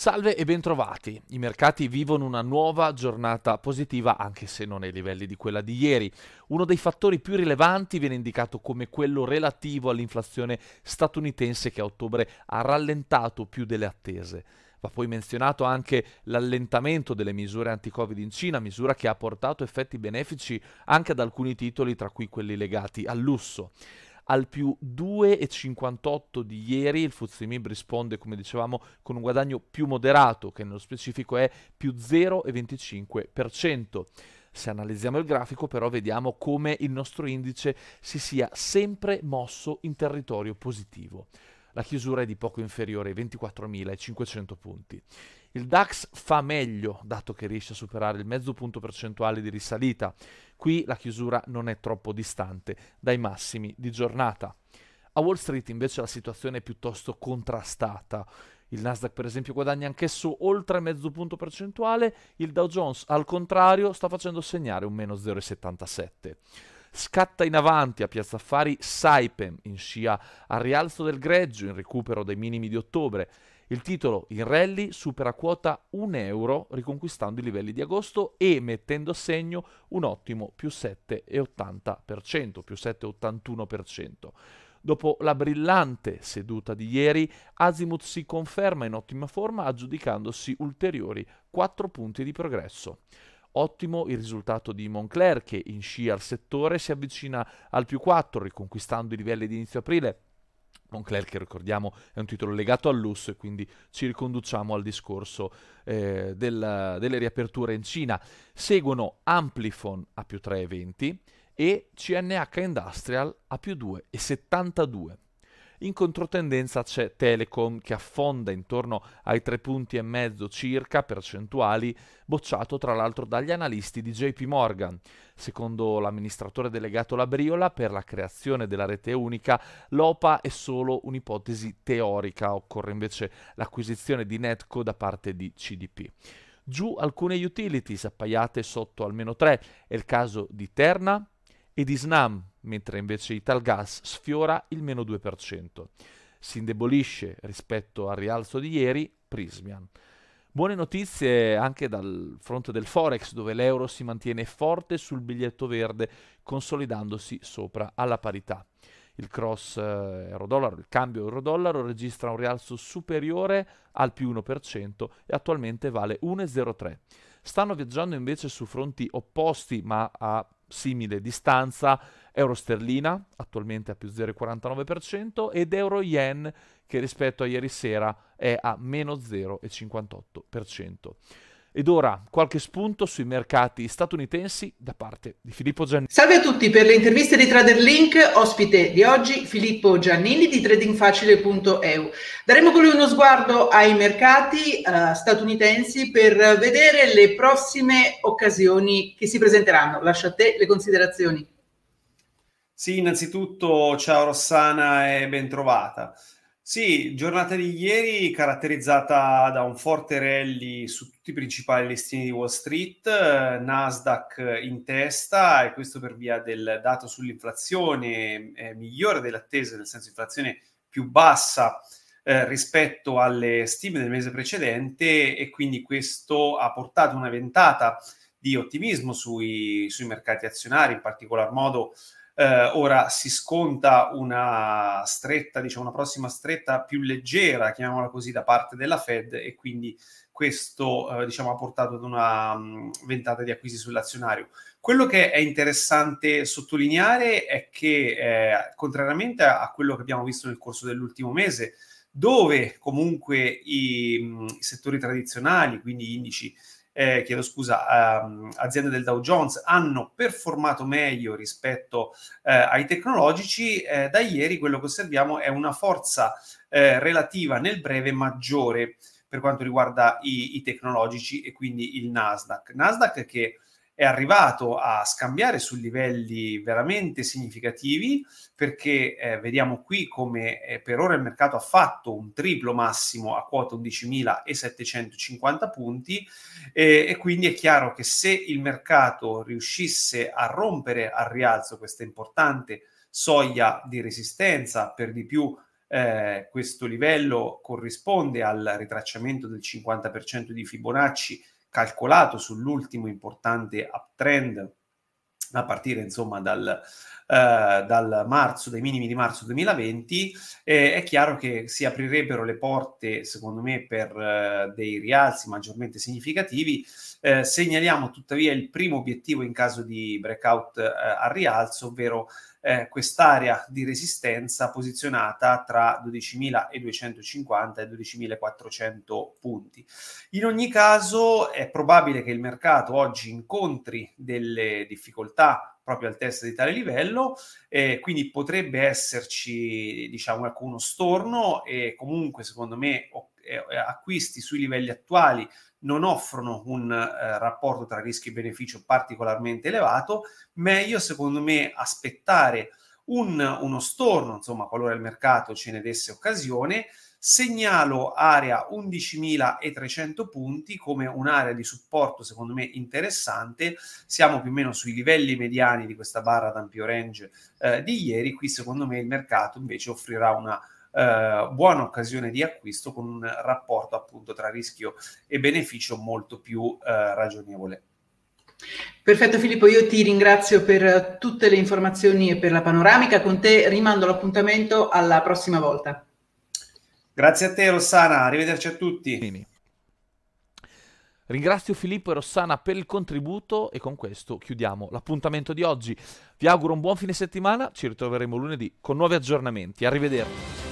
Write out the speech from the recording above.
Salve e bentrovati. I mercati vivono una nuova giornata positiva anche se non ai livelli di quella di ieri. Uno dei fattori più rilevanti viene indicato come quello relativo all'inflazione statunitense che a ottobre ha rallentato più delle attese. Va poi menzionato anche l'allentamento delle misure anti-Covid in Cina, misura che ha portato effetti benefici anche ad alcuni titoli, tra cui quelli legati al lusso al più 2,58 di ieri, il Mib risponde come dicevamo con un guadagno più moderato che nello specifico è più 0,25%. Se analizziamo il grafico però vediamo come il nostro indice si sia sempre mosso in territorio positivo la chiusura è di poco inferiore ai 24.500 punti. Il DAX fa meglio, dato che riesce a superare il mezzo punto percentuale di risalita. Qui la chiusura non è troppo distante dai massimi di giornata. A Wall Street invece la situazione è piuttosto contrastata. Il Nasdaq per esempio guadagna anch'esso oltre mezzo punto percentuale, il Dow Jones al contrario sta facendo segnare un meno 0,77. Scatta in avanti a Piazza Affari Saipem in scia al rialzo del greggio in recupero dai minimi di ottobre il titolo in rally supera quota 1 euro riconquistando i livelli di agosto e mettendo a segno un ottimo più 7,80%, più 7,81%. Dopo la brillante seduta di ieri, Azimuth si conferma in ottima forma aggiudicandosi ulteriori 4 punti di progresso. Ottimo il risultato di Moncler che in sci al settore si avvicina al più 4 riconquistando i livelli di inizio aprile Moncler, che ricordiamo è un titolo legato al lusso e quindi ci riconduciamo al discorso eh, del, delle riaperture in Cina. Seguono Amplifon a più 3,20 e CNH Industrial a più 2,72. In controtendenza c'è Telecom che affonda intorno ai 3 punti e mezzo circa percentuali, bocciato tra l'altro dagli analisti di JP Morgan. Secondo l'amministratore delegato Labriola, per la creazione della rete unica, l'OPA è solo un'ipotesi teorica, occorre invece l'acquisizione di Netco da parte di CDP giù alcune utilities appaiate sotto almeno 3. È il caso di Terna e di Snam, mentre invece Italgas sfiora il meno 2%. Si indebolisce rispetto al rialzo di ieri Prismian. Buone notizie anche dal fronte del Forex, dove l'euro si mantiene forte sul biglietto verde, consolidandosi sopra alla parità. Il cross eh, euro-dollaro, il cambio euro-dollaro registra un rialzo superiore al più 1% e attualmente vale 1,03. Stanno viaggiando invece su fronti opposti ma a simile distanza euro sterlina attualmente a più 0,49% ed euro yen che rispetto a ieri sera è a meno 0,58%. Ed ora qualche spunto sui mercati statunitensi da parte di Filippo Giannini. Salve a tutti per le interviste di TraderLink, ospite di oggi Filippo Giannini di tradingfacile.eu. Daremo con lui uno sguardo ai mercati uh, statunitensi per vedere le prossime occasioni che si presenteranno. Lascio a te le considerazioni. Sì, innanzitutto ciao Rossana e bentrovata. trovata. Sì, giornata di ieri caratterizzata da un forte rally su tutti i principali listini di Wall Street, eh, Nasdaq in testa e questo per via del dato sull'inflazione eh, migliore dell'attesa, nel senso inflazione più bassa eh, rispetto alle stime del mese precedente e quindi questo ha portato una ventata di ottimismo sui, sui mercati azionari, in particolar modo eh, ora si sconta una stretta, diciamo una prossima stretta più leggera, chiamiamola così, da parte della Fed e quindi questo eh, diciamo, ha portato ad una um, ventata di acquisti sull'azionario. Quello che è interessante sottolineare è che, eh, contrariamente a quello che abbiamo visto nel corso dell'ultimo mese, dove comunque i, mm, i settori tradizionali, quindi indici eh, chiedo scusa, ehm, aziende del Dow Jones hanno performato meglio rispetto eh, ai tecnologici, eh, da ieri quello che osserviamo è una forza eh, relativa nel breve maggiore per quanto riguarda i, i, tecnologici e quindi il Nasdaq. Nasdaq che è arrivato a scambiare su livelli veramente significativi perché eh, vediamo qui come eh, per ora il mercato ha fatto un triplo massimo a quota 11.750 punti eh, e quindi è chiaro che se il mercato riuscisse a rompere al rialzo questa importante soglia di resistenza per di più eh, questo livello corrisponde al ritracciamento del 50% di Fibonacci calcolato sull'ultimo importante uptrend a partire insomma dal, Uh, dal marzo, dai minimi di marzo 2020, eh, è chiaro che si aprirebbero le porte, secondo me, per uh, dei rialzi maggiormente significativi. Uh, segnaliamo tuttavia il primo obiettivo in caso di breakout al rialzo, ovvero eh, quest'area di resistenza posizionata tra 12.250 e 12.400 punti. In ogni caso è probabile che il mercato oggi incontri delle difficoltà proprio al test di tale livello, eh, quindi potrebbe esserci diciamo ecco, uno storno e comunque secondo me acquisti sui livelli attuali non offrono un eh, rapporto tra rischio e beneficio particolarmente elevato, meglio secondo me aspettare un, uno storno, insomma, qualora il mercato ce ne desse occasione. Segnalo area 11.300 punti come un'area di supporto secondo me interessante, siamo più o meno sui livelli mediani di questa barra d'ampio range eh, di ieri, qui secondo me il mercato invece offrirà una eh, buona occasione di acquisto con un rapporto appunto tra rischio e beneficio molto più eh, ragionevole. Perfetto Filippo, io ti ringrazio per tutte le informazioni e per la panoramica. Con te rimando l'appuntamento alla prossima volta. Grazie a te Rossana, arrivederci a tutti. Ringrazio Filippo e Rossana per il contributo e con questo chiudiamo l'appuntamento di oggi. Vi auguro un buon fine settimana, ci ritroveremo lunedì con nuovi aggiornamenti. Arrivederci.